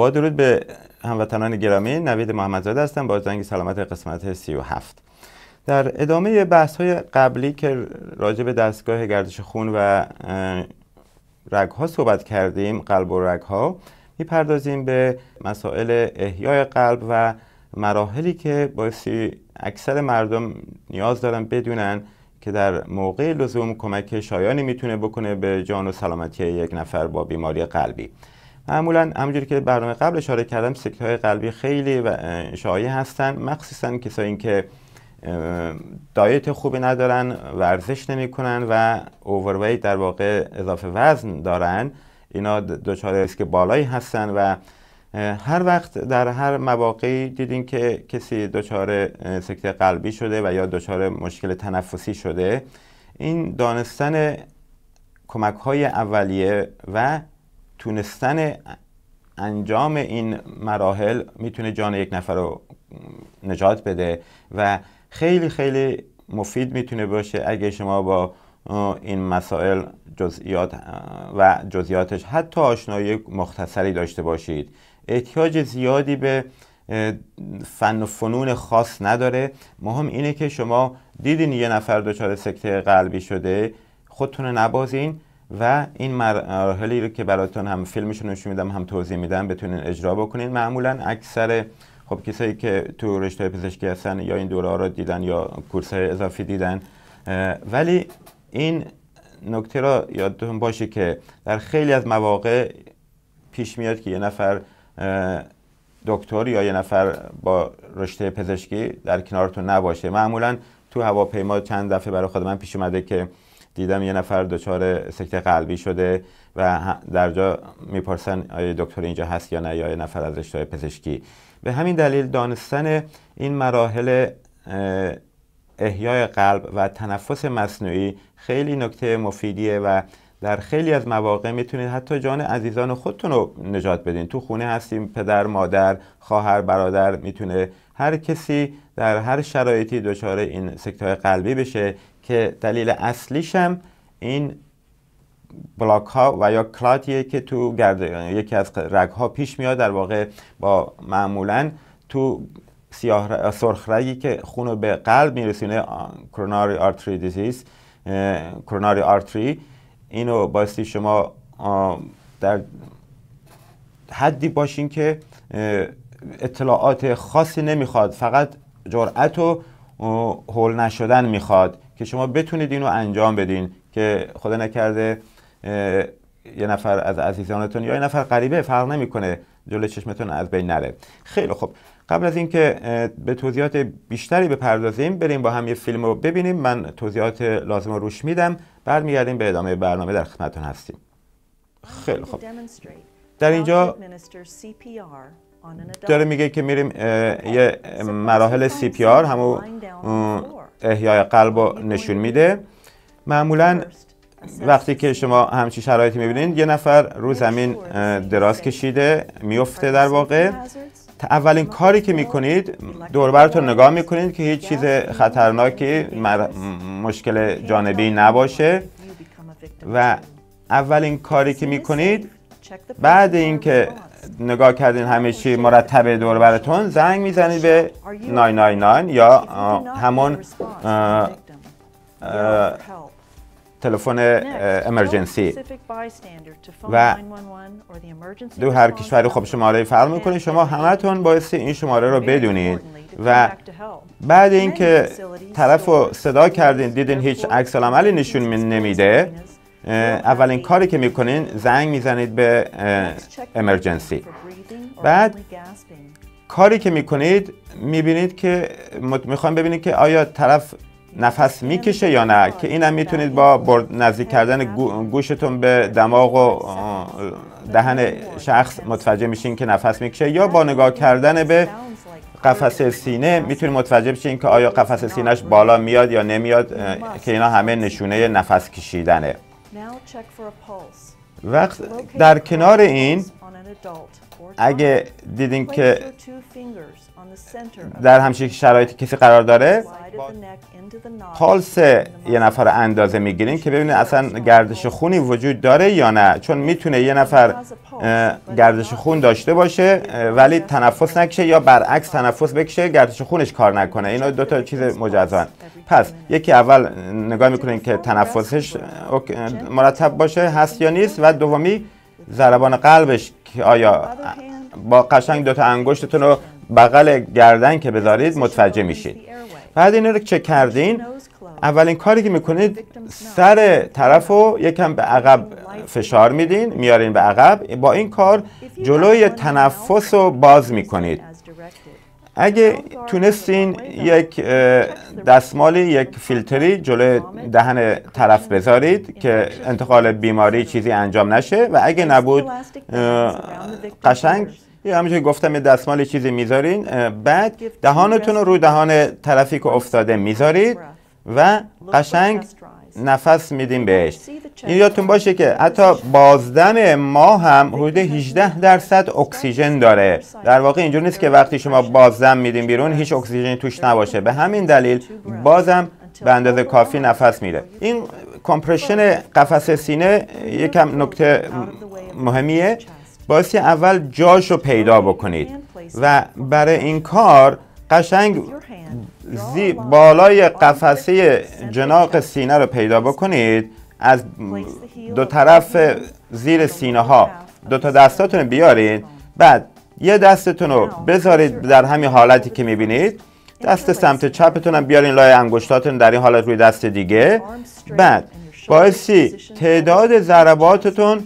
با درود به هموطنان گرامی نوید محمدزاده هستم با زنگ سلامت قسمت 37 در ادامه بحث های قبلی که راجع به دستگاه گردش خون و رگ ها صحبت کردیم قلب و رگ ها میپردازیم به مسائل احیای قلب و مراحلی که باعثی اکثر مردم نیاز دارن بدونن که در موقع لزوم کمک شایانی میتونه بکنه به جان و سلامتی یک نفر با بیماری قلبی معمولا همونجوری که برنامه قبل اشاره کردم سکته های قلبی خیلی و شایع هستن مخصوصا کسایی که دایت خوبی ندارن ورزش نمیکنن و اوورویت در واقع اضافه وزن دارن اینا دچار ریسک بالایی هستن و هر وقت در هر مواقعی دیدین که کسی دچار سکته قلبی شده و یا دچار مشکل تنفسی شده این دانستن کمک های اولیه و تونستن انجام این مراحل میتونه جان یک نفر رو نجات بده و خیلی خیلی مفید میتونه باشه اگه شما با این مسائل جزئیات و جزئیاتش حتی آشنایی مختصری داشته باشید احتیاج زیادی به فن و فنون خاص نداره مهم اینه که شما دیدین یه نفر دچار سکته قلبی شده خودتون نبازین و این مراحلی رو که براتون هم فیلمش نشون میدم هم توضیح میدم بتونین اجرا بکنین معمولا اکثر خب کسایی که تو رشته پزشکی هستن یا این دوره رو دیدن یا کورس اضافی دیدن ولی این نکته را یادتون باشه که در خیلی از مواقع پیش میاد که یه نفر دکتر یا یه نفر با رشته پزشکی در کنارتون نباشه معمولا تو هواپیما چند دفعه برای خود من پیش اومده که دیدم یه نفر دچار سکته قلبی شده و در جا میپرسن آیا دکتر اینجا هست یا نه یا یه نفر از رشته پزشکی به همین دلیل دانستن این مراحل احیای قلب و تنفس مصنوعی خیلی نکته مفیدیه و در خیلی از مواقع میتونید حتی جان عزیزان خودتون رو نجات بدین تو خونه هستیم پدر مادر خواهر برادر میتونه هر کسی در هر شرایطی دچار این سکته قلبی بشه که دلیل هم این بلاک ها و یا کلاتیه که تو یعنی یکی از رگ ها پیش میاد در واقع با معمولا تو سیاه سرخ رگی که رو به قلب میرسونه کروناری آرتری دیزیز کروناری آرتری اینو باستی شما در حدی باشین که اطلاعات خاصی نمیخواد فقط جرأت و هول نشدن میخواد که شما بتونید اینو انجام بدین که خدا نکرده یه نفر از عزیزانتون یا یه نفر غریبه فرق نمیکنه جلو چشمتون از بین نره خیلی خب قبل از اینکه به توضیحات بیشتری بپردازیم بریم با هم یه فیلم رو ببینیم من توضیحات لازم رو روش میدم برمیگردیم به ادامه برنامه در خدمتتون هستیم خیلی خوب در اینجا داره میگه که میریم یه مراحل سی پی آر همون احیای قلب رو نشون میده معمولا وقتی که شما همچی شرایطی میبینید یه نفر رو زمین دراز کشیده میفته در واقع اولین کاری که میکنید دوربرتون نگاه میکنید که هیچ چیز خطرناکی مشکل جانبی نباشه و اولین کاری که میکنید بعد اینکه نگاه کردین همه چی مرتب دور براتون زنگ میزنید به 999 یا همون تلفن امرجنسی و دو هر کشوری خوب شماره فعال میکنید شما همتون بایستی این شماره رو بدونید و بعد اینکه طرف رو صدا کردین دیدین هیچ عکس عملی نشون نمیده اولین کاری که میکنین زنگ میزنید به امرجنسی بعد کاری که میکنید میبینید که میخوام ببینید که آیا طرف نفس میکشه یا نه که اینم میتونید با نزدیک کردن گوشتون به دماغ و دهن شخص متوجه میشین که نفس میکشه یا با نگاه کردن به قفس سینه میتونید متوجه بشین که آیا قفس سینهش بالا میاد یا نمیاد که اینا همه نشونه نفس کشیدنه وقت در کنار این اگه دیدین که در همچین شرایطی کسی قرار داره پالس یه نفر اندازه میگیریم که ببینید اصلا گردش خونی وجود داره یا نه چون میتونه یه نفر گردش خون داشته باشه ولی تنفس نکشه یا برعکس تنفس بکشه گردش خونش کار نکنه اینا دو تا چیز مجازان پس یکی اول نگاه میکنین که تنفسش مرتب باشه هست یا نیست و دومی ضربان قلبش آیا با قشنگ دو تا انگشتتون رو بغل گردن که بذارید متوجه میشید بعد این رو کردین اولین کاری که میکنید سر طرف رو یکم به عقب فشار میدین میارین به عقب با این کار جلوی تنفس رو باز میکنید اگه تونستین یک دستمالی یک فیلتری جلوی دهن طرف بذارید که انتقال بیماری چیزی انجام نشه و اگه نبود قشنگ یه گفتم دستمال چیزی میذارین بعد دهانتون رو روی دهان طرفی که افتاده میذارید و قشنگ نفس میدیم بهش این یادتون باشه که حتی بازدم ما هم حدود 18 درصد اکسیژن داره در واقع اینجور نیست که وقتی شما بازدم میدیم بیرون هیچ اکسیژنی توش نباشه به همین دلیل بازم به اندازه کافی نفس میده این کمپرشن قفس سینه یکم نکته مهمیه باسی اول جاش رو پیدا بکنید و برای این کار قشنگ زی بالای قفسه جناق سینه رو پیدا بکنید از دو طرف زیر سینه ها دو تا دستاتون بیارید بعد یه دستتون رو بذارید در همین حالتی که میبینید دست سمت چپتون هم بیارین لای انگشتاتون در این حالت روی دست دیگه بعد باعثی تعداد ضرباتتون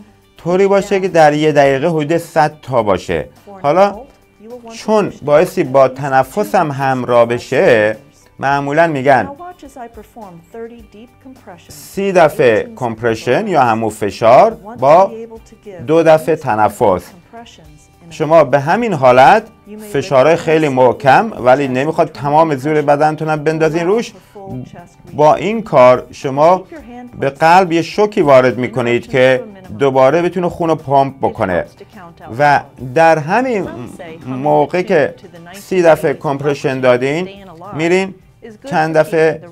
طوری باشه که در یه دقیقه حدود 100 تا باشه حالا چون باعثی با تنفسم همراه بشه معمولا میگن سی دفعه کمپرشن یا همو فشار با دو دفعه تنفس شما به همین حالت فشارهای خیلی محکم ولی نمیخواد تمام زور بدنتون رو بندازین روش با این کار شما به قلب یه شوکی وارد میکنید که دوباره بتونه خون رو پمپ بکنه و در همین موقع که سی دفعه کمپرشن دادین میرین چند دفعه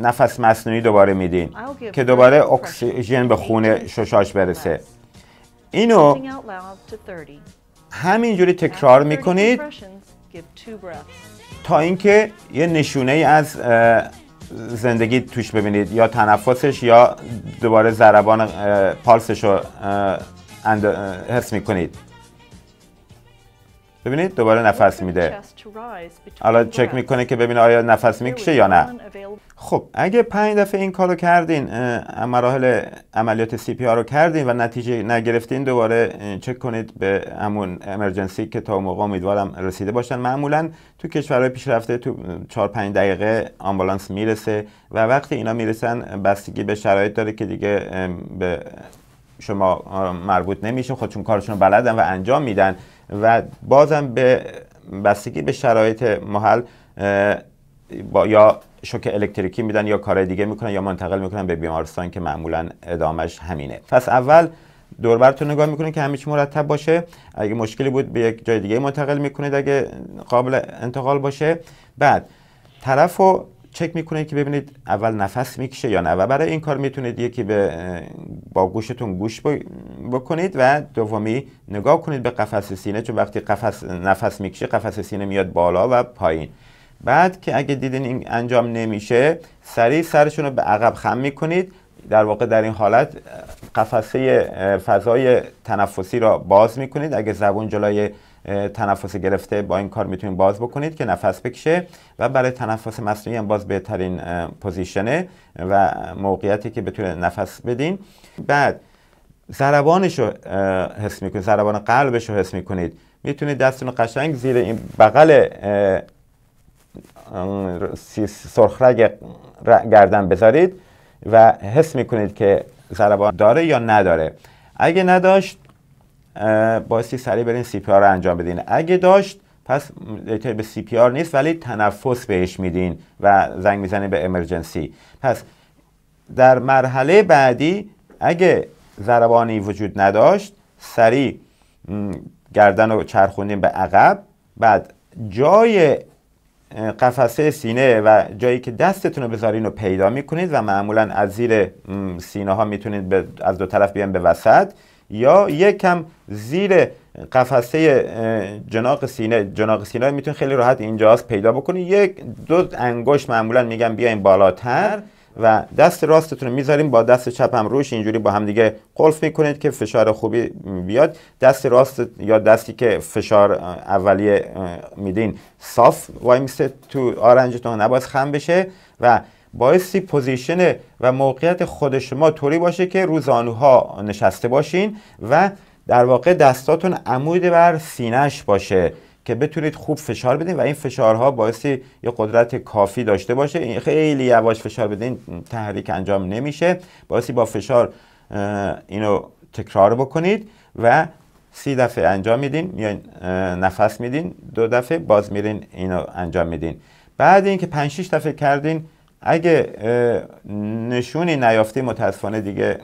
نفس مصنوعی دوباره میدین که دوباره اکسیژن به خون ششاش برسه اینو همینجوری تکرار میکنید تا اینکه یه نشونه ای از زندگی توش ببینید یا تنفسش یا دوباره ضربان پالسش رو حس میکنید ببینید دوباره نفس میده حالا چک میکنه که ببینه آیا نفس میکشه یا نه خب اگه پنج دفعه این کارو کردین مراحل عملیات سی پی رو کردین و نتیجه نگرفتین دوباره چک کنید به همون امرجنسی که تا موقع امیدوارم رسیده باشن معمولا تو کشورهای پیشرفته تو 4 5 دقیقه آمبولانس میرسه و وقتی اینا میرسن بستگی به شرایط داره که دیگه به شما مربوط نمیشه خودشون کارشون بلدن و انجام میدن و بازم به بستگی به شرایط محل با یا شوک الکتریکی میدن یا کار دیگه میکنن یا منتقل میکنن به بیمارستان که معمولا ادامش همینه پس اول دوربرتون نگاه میکنید که همه مرتب باشه اگه مشکلی بود به یک جای دیگه منتقل میکنید اگه قابل انتقال باشه بعد طرف رو چک میکنید که ببینید اول نفس میکشه یا نه و برای این کار میتونید یکی به با گوشتون گوش بکنید و دومی نگاه کنید به قفس سینه چون وقتی قفس نفس میکشه قفس سینه میاد بالا و پایین بعد که اگه دیدین این انجام نمیشه سریع سرشون رو به عقب خم میکنید در واقع در این حالت قفسه فضای تنفسی را باز میکنید اگه زبون جلوی تنفس گرفته با این کار میتونید باز بکنید که نفس بکشه و برای تنفس مصنوعی هم باز بهترین پوزیشنه و موقعیتی که بتونه نفس بدین بعد ضربانش رو حس میکنید ضربان قلبش رو حس میکنید میتونید دستتون قشنگ زیر این بغل سرخ رگ گردن بذارید و حس میکنید که ضربان داره یا نداره اگه نداشت بایستی سریع برین سی پی آر رو انجام بدین اگه داشت پس به سی پی آر نیست ولی تنفس بهش میدین و زنگ میزنید به امرجنسی پس در مرحله بعدی اگه ضربانی وجود نداشت سریع گردن رو چرخوندیم به عقب بعد جای قفسه سینه و جایی که دستتون رو بذارین رو پیدا میکنید و معمولا از زیر سینه ها میتونید از دو طرف بیان به وسط یا یکم زیر قفسه جناق سینه جناق سینه میتونید خیلی راحت اینجاست پیدا بکنید یک دو انگشت معمولا میگم بیاین بالاتر و دست راستتون رو میذاریم با دست چپ هم روش اینجوری با هم دیگه قلف میکنید که فشار خوبی بیاد دست راست یا دستی که فشار اولیه میدین صاف وای میسته تو آرنجتون نباید خم بشه و بایستی پوزیشن و موقعیت خود شما طوری باشه که رو زانوها نشسته باشین و در واقع دستاتون عمود بر سینهش باشه که بتونید خوب فشار بدین و این فشارها باعثی یه قدرت کافی داشته باشه خیلی یواش فشار بدین تحریک انجام نمیشه باعثی با فشار اینو تکرار بکنید و سی دفعه انجام میدین یا نفس میدین دو دفعه باز میرین اینو انجام میدین بعد اینکه 5 6 دفعه کردین اگه نشونی نیافتی متاسفانه دیگه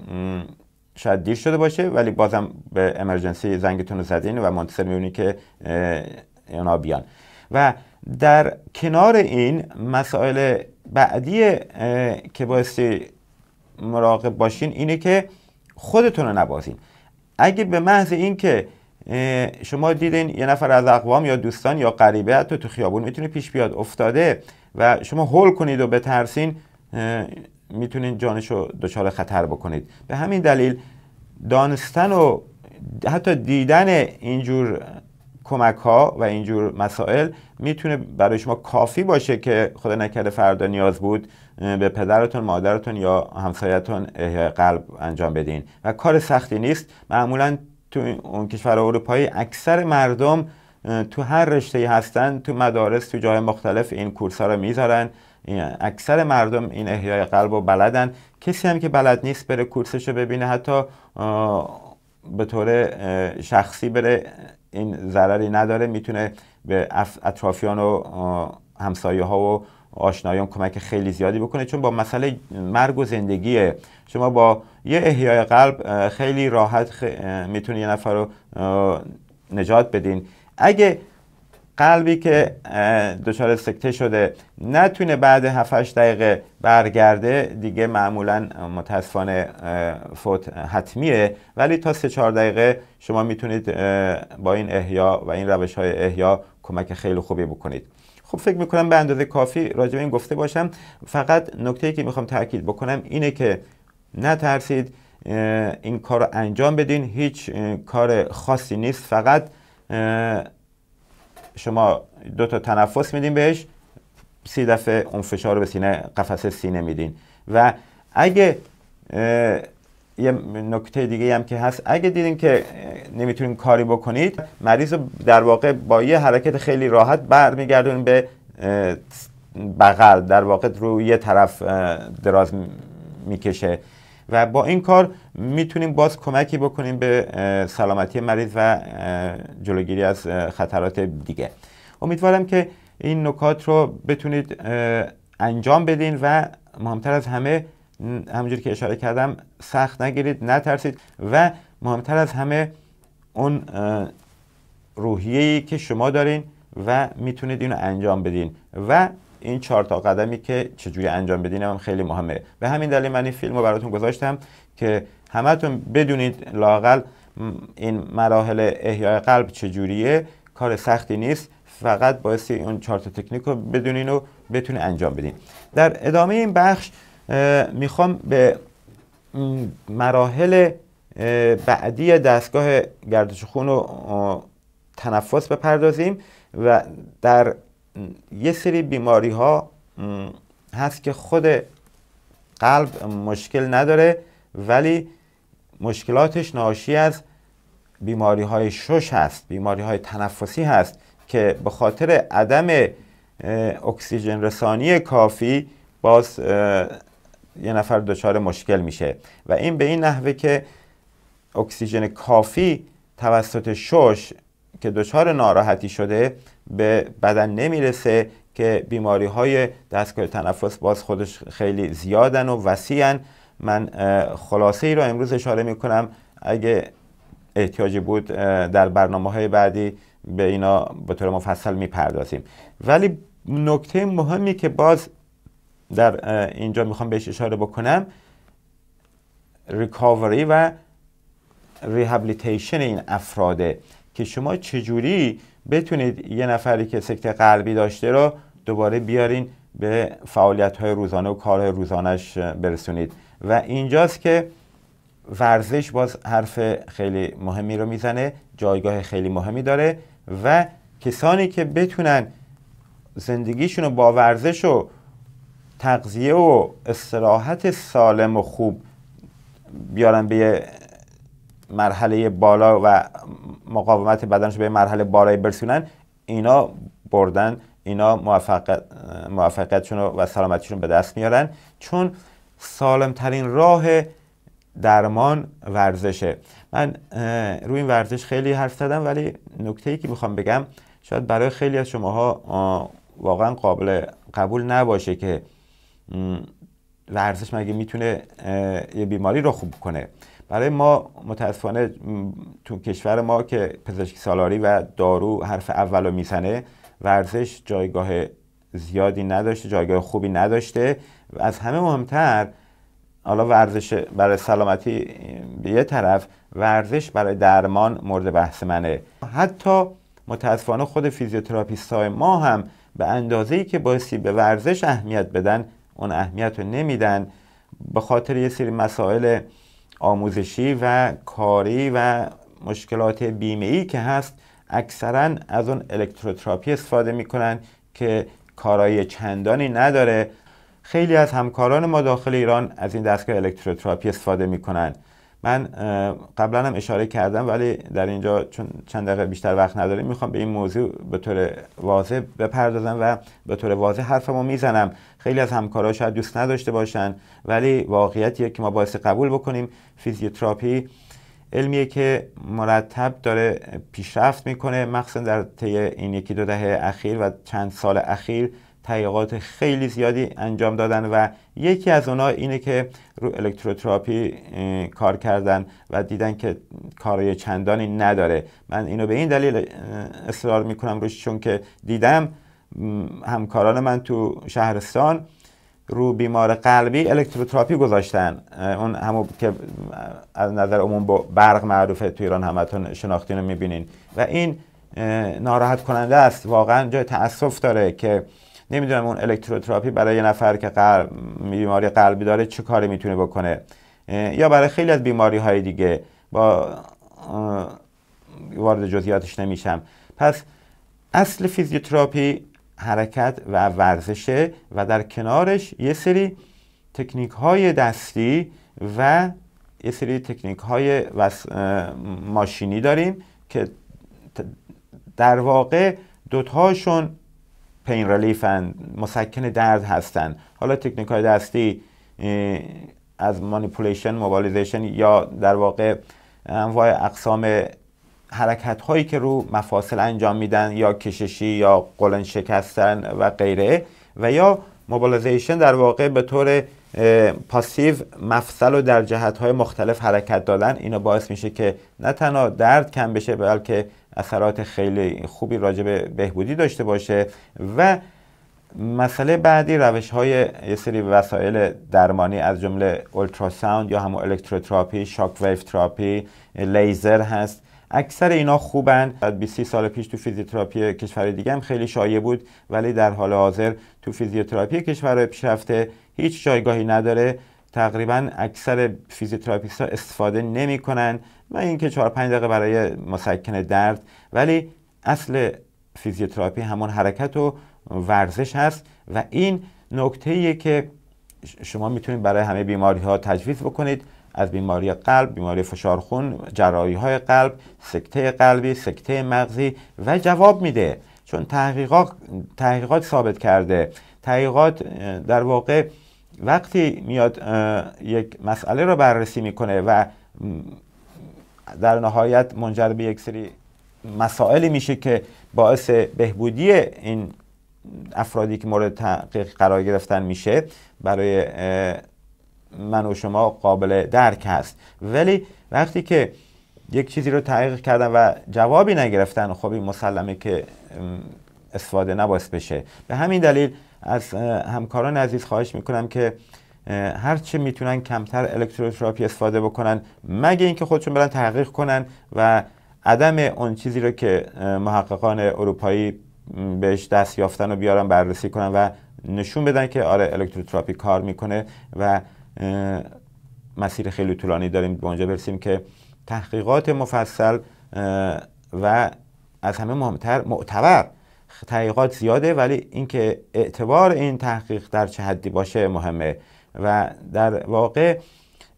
شاید دیر شده باشه ولی بازم به امرجنسی زنگتون رو زدین و منتظر میبینی که اونا بیان و در کنار این مسائل بعدی که بایستی مراقب باشین اینه که خودتون رو نبازین اگه به محض اینکه شما دیدین یه نفر از اقوام یا دوستان یا غریبه حتی تو خیابون میتونه پیش بیاد افتاده و شما هول کنید و بترسین میتونین جانش رو دچار خطر بکنید به همین دلیل دانستن و حتی دیدن اینجور کمک ها و اینجور مسائل میتونه برای شما کافی باشه که خدا نکرده فردا نیاز بود به پدرتون مادرتون یا همسایتون قلب انجام بدین و کار سختی نیست معمولا تو اون کشور اروپایی اکثر مردم تو هر رشته هستن تو مدارس تو جای مختلف این کورس ها رو میذارن اکثر مردم این احیای قلب رو بلدن کسی هم که بلد نیست بره کورسش رو ببینه حتی به طور شخصی بره این ضرری نداره میتونه به اطرافیان و همسایه ها و آشنایان کمک خیلی زیادی بکنه چون با مسئله مرگ و زندگیه شما با یه احیای قلب خیلی راحت خ... میتونی یه نفر رو نجات بدین اگه قلبی که دچار سکته شده نتونه بعد 7 دقیقه برگرده دیگه معمولا متاسفانه فوت حتمیه ولی تا 3 4 دقیقه شما میتونید با این احیا و این روش های احیا کمک خیلی خوبی بکنید خب فکر میکنم به اندازه کافی راجع این گفته باشم فقط نکته که میخوام تاکید بکنم اینه که نترسید این کار رو انجام بدین هیچ کار خاصی نیست فقط شما دو تا تنفس میدین بهش سی دفعه اون فشار رو به سینه قفسه سینه میدین و اگه یه نکته دیگه هم که هست اگه دیدین که نمیتونین کاری بکنید مریض رو در واقع با یه حرکت خیلی راحت میگردون به بغل در واقع روی یه طرف دراز میکشه و با این کار میتونیم باز کمکی بکنیم به سلامتی مریض و جلوگیری از خطرات دیگه امیدوارم که این نکات رو بتونید انجام بدین و مهمتر از همه همونجور که اشاره کردم سخت نگیرید نترسید و مهمتر از همه اون روحیه‌ای که شما دارین و میتونید اینو انجام بدین و این چهار تا قدمی که چجوری انجام بدین هم خیلی مهمه به همین دلیل من این فیلم رو براتون گذاشتم که همتون بدونید لاقل این مراحل احیای قلب چجوریه کار سختی نیست فقط باعث اون چهار تا تکنیک رو بدونین و بتونین انجام بدین در ادامه این بخش میخوام به مراحل بعدی دستگاه گردش خون و تنفس بپردازیم و در یه سری بیماری ها هست که خود قلب مشکل نداره ولی مشکلاتش ناشی از بیماری های شش هست بیماری های تنفسی هست که به خاطر عدم اکسیژن رسانی کافی باز یه نفر دچار مشکل میشه و این به این نحوه که اکسیژن کافی توسط شش که دچار ناراحتی شده به بدن نمیرسه که بیماری های دستگاه تنفس باز خودش خیلی زیادن و وسیعن من خلاصه ای را امروز اشاره می کنم اگه احتیاجی بود در برنامه های بعدی به اینا به طور مفصل میپردازیم ولی نکته مهمی که باز در اینجا میخوام بهش اشاره بکنم ریکاوری و ریهابلیتیشن این افراده که شما چجوری بتونید یه نفری که سکته قلبی داشته رو دوباره بیارین به فعالیت های روزانه و کارهای روزانش برسونید و اینجاست که ورزش باز حرف خیلی مهمی رو میزنه جایگاه خیلی مهمی داره و کسانی که بتونن زندگیشون رو با ورزش و تغذیه و استراحت سالم و خوب بیارن به مرحله بالا و مقاومت بدنش به مرحله بالایی برسونن اینا بردن اینا موفقیت موفقیتشون و سلامتیشون به دست میارن چون سالمترین راه درمان ورزشه من روی این ورزش خیلی حرف زدم ولی نکته ای که میخوام بگم شاید برای خیلی از شماها واقعا قابل قبول نباشه که ورزش مگه میتونه یه بیماری رو خوب کنه برای ما متاسفانه تو کشور ما که پزشکی سالاری و دارو حرف اول رو میزنه ورزش جایگاه زیادی نداشته جایگاه خوبی نداشته و از همه مهمتر حالا ورزش برای سلامتی به یه طرف ورزش برای درمان مورد بحث منه حتی متاسفانه خود فیزیوتراپیست های ما هم به اندازه ای که بایستی به ورزش اهمیت بدن اون اهمیت رو نمیدن به خاطر یه سری مسائل آموزشی و کاری و مشکلات بیمه ای که هست اکثرا از اون الکتروتراپی استفاده میکنن که کارایی چندانی نداره خیلی از همکاران ما داخل ایران از این دستگاه الکتروتراپی استفاده میکنن من قبلا هم اشاره کردم ولی در اینجا چون چند دقیقه بیشتر وقت نداریم میخوام به این موضوع به طور واضح بپردازم و به طور واضح حرفمو میزنم خیلی از همکارا شاید دوست نداشته باشن ولی واقعیتیه که ما باعث قبول بکنیم فیزیوتراپی علمیه که مرتب داره پیشرفت میکنه مخصوصا در طی این یکی دو دهه اخیر و چند سال اخیر تحقیقات خیلی زیادی انجام دادن و یکی از اونها اینه که رو الکتروتراپی کار کردن و دیدن که کارای چندانی نداره من اینو به این دلیل اصرار میکنم روش چون که دیدم همکاران من تو شهرستان رو بیمار قلبی الکتروتراپی گذاشتن اون همون که از نظر عموم با برق معروفه تو ایران همتون شناختین رو میبینین و این ناراحت کننده است واقعا جای تاسف داره که نمیدونم اون الکتروتراپی برای یه نفر که قلب بیماری قلبی داره چه کاری میتونه بکنه یا برای خیلی از بیماری های دیگه با وارد جزئیاتش نمیشم پس اصل فیزیوتراپی حرکت و ورزشه و در کنارش یه سری تکنیک های دستی و یه سری تکنیک های ماشینی داریم که در واقع دوتاشون پین رلیفن مسکن درد هستند حالا تکنیک های دستی از مانیپولیشن موبالیزیشن یا در واقع انواع اقسام حرکت هایی که رو مفاصل انجام میدن یا کششی یا قلن شکستن و غیره و یا موبالیزیشن در واقع به طور پاسیو مفصل و در جهت های مختلف حرکت دادن اینو باعث میشه که نه تنها درد کم بشه بلکه اثرات خیلی خوبی راجع به بهبودی داشته باشه و مسئله بعدی روش های یه سری وسایل درمانی از جمله اولتراساوند یا همون الکتروتراپی، شاک ویف تراپی، لیزر هست اکثر اینا خوبن 20 سال پیش تو فیزیوتراپی کشور دیگه هم خیلی شایع بود ولی در حال حاضر تو فیزیوتراپی کشور پیشرفته هیچ جایگاهی نداره تقریبا اکثر فیزیوتراپیست ها استفاده نمی کنن و اینکه 4 5 دقیقه برای مسکن درد ولی اصل فیزیوتراپی همون حرکت و ورزش هست و این نکته که شما میتونید برای همه بیماری ها تجویز بکنید از بیماری قلب، بیماری فشار خون، های قلب، سکته قلبی، سکته مغزی و جواب میده چون تحقیقات تحقیقات ثابت کرده تحقیقات در واقع وقتی میاد یک مسئله را بررسی میکنه و در نهایت منجر به یک سری مسائلی میشه که باعث بهبودی این افرادی که مورد تحقیق قرار گرفتن میشه برای من و شما قابل درک هست ولی وقتی که یک چیزی رو تحقیق کردن و جوابی نگرفتن خب این مسلمه که استفاده نباید بشه به همین دلیل از همکاران عزیز خواهش میکنم که هر چه میتونن کمتر الکتروتراپی استفاده بکنن مگه اینکه خودشون برن تحقیق کنن و عدم اون چیزی رو که محققان اروپایی بهش دست یافتن و بیارن بررسی کنن و نشون بدن که آره الکتروتراپی کار میکنه و مسیر خیلی طولانی داریم به اونجا برسیم که تحقیقات مفصل و از همه مهمتر معتبر تحقیقات زیاده ولی اینکه اعتبار این تحقیق در چه حدی باشه مهمه و در واقع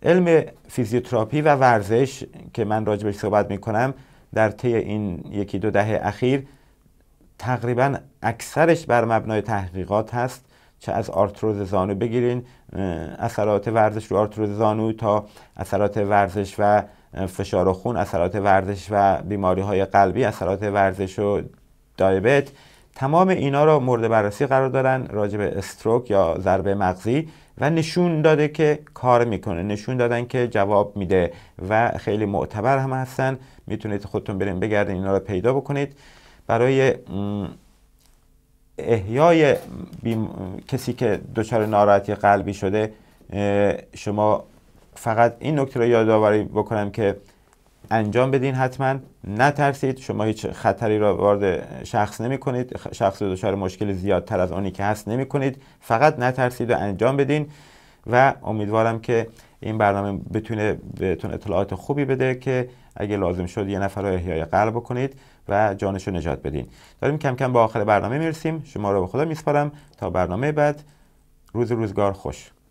علم فیزیوتراپی و ورزش که من راجبش صحبت می کنم در طی این یکی دو دهه اخیر تقریبا اکثرش بر مبنای تحقیقات هست چه از آرتروز زانو بگیرین اثرات ورزش رو آرتروز زانو تا اثرات ورزش و فشار و خون اثرات ورزش و بیماری های قلبی اثرات ورزش و دایبت تمام اینا را مورد بررسی قرار دارن راجع به استروک یا ضربه مغزی و نشون داده که کار میکنه نشون دادن که جواب میده و خیلی معتبر هم هستن میتونید خودتون برین بگردین اینا رو پیدا بکنید برای احیای بیم... کسی که دچار ناراحتی قلبی شده شما فقط این نکته رو یادآوری بکنم که انجام بدین حتما نترسید شما هیچ خطری را وارد شخص نمی کنید شخص دچار مشکل زیادتر از آنی که هست نمی کنید فقط نترسید و انجام بدین و امیدوارم که این برنامه بتونه بهتون اطلاعات خوبی بده که اگه لازم شد یه نفر رو احیای قلب کنید و جانش رو نجات بدین داریم کم کم به آخر برنامه میرسیم شما را به خدا میسپارم تا برنامه بعد روز روزگار خوش